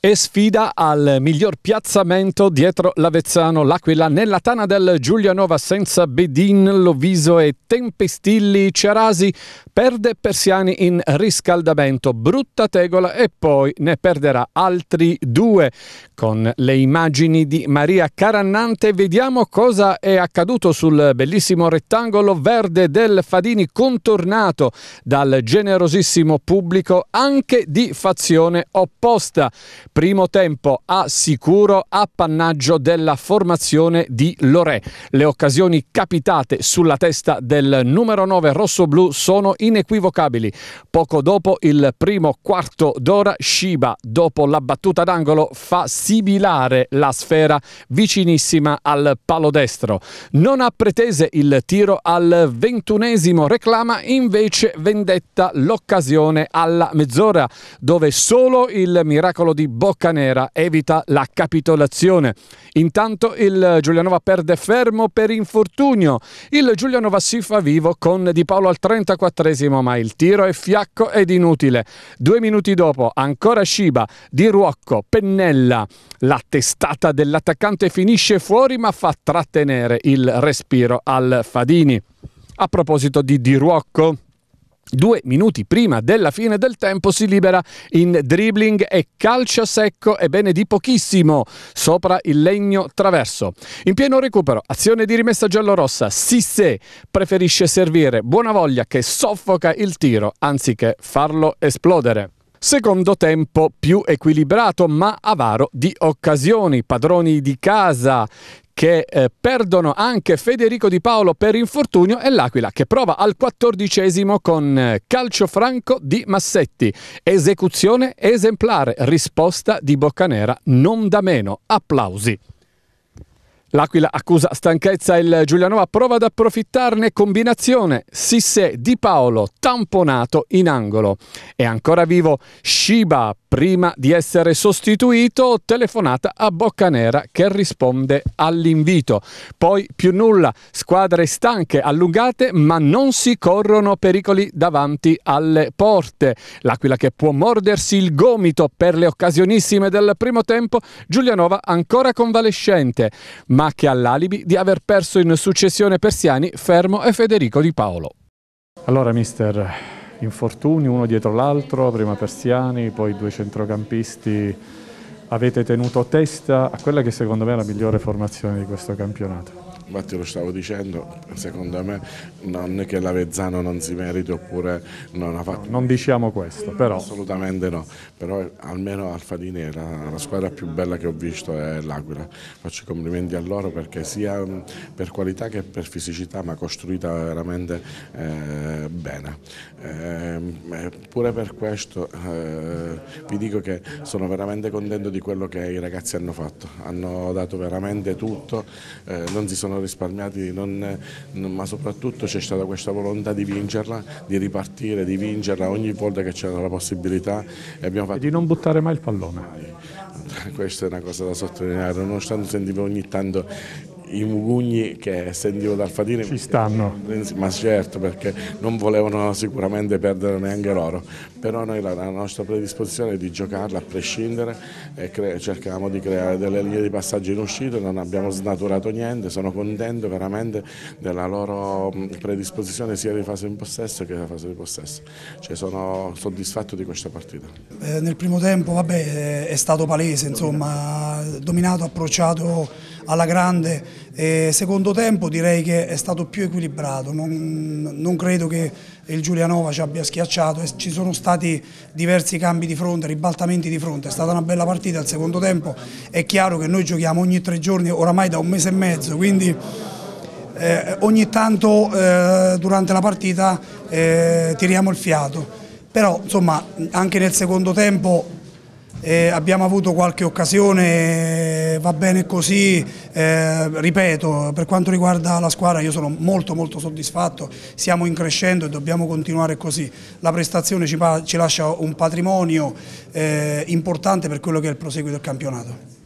e sfida al miglior piazzamento dietro l'Avezzano, l'Aquila nella tana del Giulianova senza Bedin, Loviso e Tempestilli, Cerasi perde Persiani in riscaldamento, brutta tegola e poi ne perderà altri due. Con le immagini di Maria Carannante vediamo cosa è accaduto sul bellissimo rettangolo verde del Fadini contornato dal generosissimo pubblico anche di fazione opposta primo tempo a sicuro appannaggio della formazione di Lorè. Le occasioni capitate sulla testa del numero 9 rosso-blu sono inequivocabili. Poco dopo il primo quarto d'ora Shiba, dopo la battuta d'angolo, fa sibilare la sfera vicinissima al palo destro. Non ha pretese il tiro al ventunesimo, reclama invece vendetta l'occasione alla mezz'ora, dove solo il miracolo di Bo Bocca Nera evita la capitolazione. Intanto il Giulianova perde fermo per infortunio. Il Giulianova si fa vivo con Di Paolo al 34esimo, ma il tiro è fiacco ed inutile. Due minuti dopo, ancora Sciba, Di Ruocco, Pennella. La testata dell'attaccante finisce fuori, ma fa trattenere il respiro al Fadini. A proposito di Di Ruocco Due minuti prima della fine del tempo si libera in dribbling e calcia secco, ebbene di pochissimo, sopra il legno traverso. In pieno recupero, azione di rimessa giallorossa, Sisse preferisce servire buona voglia che soffoca il tiro anziché farlo esplodere. Secondo tempo più equilibrato ma avaro di occasioni, padroni di casa che eh, perdono anche Federico Di Paolo per infortunio e l'Aquila che prova al quattordicesimo con eh, calcio franco di Massetti. Esecuzione esemplare, risposta di Boccanera non da meno. Applausi. L'Aquila accusa stanchezza il Giulianova, prova ad approfittarne combinazione. Sisse Di Paolo tamponato in angolo. È ancora vivo Shiba Prima di essere sostituito, telefonata a Boccanera che risponde all'invito. Poi più nulla, squadre stanche, allungate, ma non si corrono pericoli davanti alle porte. L'Aquila che può mordersi il gomito per le occasionissime del primo tempo, Giulianova ancora convalescente, ma che ha l'alibi di aver perso in successione Persiani, Fermo e Federico Di Paolo. Allora, mister, infortuni uno dietro l'altro, prima Persiani, poi due centrocampisti. Avete tenuto testa a quella che secondo me è la migliore formazione di questo campionato infatti lo stavo dicendo, secondo me non è che l'Avezzano non si meriti oppure non ha fatto... No, non diciamo questo, però... Assolutamente no, però almeno Alfadini è la, la squadra più bella che ho visto, è l'Aquila. Faccio complimenti a loro perché sia mm, per qualità che per fisicità, ma costruita veramente eh, bene. Ehm, eh, pure per questo eh, vi dico che sono veramente contento di quello che i ragazzi hanno fatto, hanno dato veramente tutto, eh, non si sono risparmiati, non, non, ma soprattutto c'è stata questa volontà di vincerla, di ripartire, di vincerla ogni volta che c'era la possibilità. E, fatto... e, di non buttare mai il pallone. Questa è una cosa da sottolineare, nonostante sentivo ogni tanto i mugugni che sentivo dal Fatini ci stanno ma certo perché non volevano sicuramente perdere neanche loro però noi la, nostra predisposizione è di giocarla a prescindere e cerchiamo di creare delle linee di passaggio in uscita non abbiamo snaturato niente sono contento veramente della loro predisposizione sia di fase in possesso che di fase di possesso cioè sono soddisfatto di questa partita eh, nel primo tempo vabbè è stato palese insomma dominato approcciato alla grande. E secondo tempo direi che è stato più equilibrato, non, non credo che il Giulianova ci abbia schiacciato, ci sono stati diversi cambi di fronte, ribaltamenti di fronte, è stata una bella partita al secondo tempo, è chiaro che noi giochiamo ogni tre giorni oramai da un mese e mezzo, quindi eh, ogni tanto eh, durante la partita eh, tiriamo il fiato, però insomma anche nel secondo tempo eh, abbiamo avuto qualche occasione, eh, va bene così, eh, ripeto per quanto riguarda la squadra io sono molto molto soddisfatto, siamo in crescendo e dobbiamo continuare così, la prestazione ci, ci lascia un patrimonio eh, importante per quello che è il proseguo del campionato.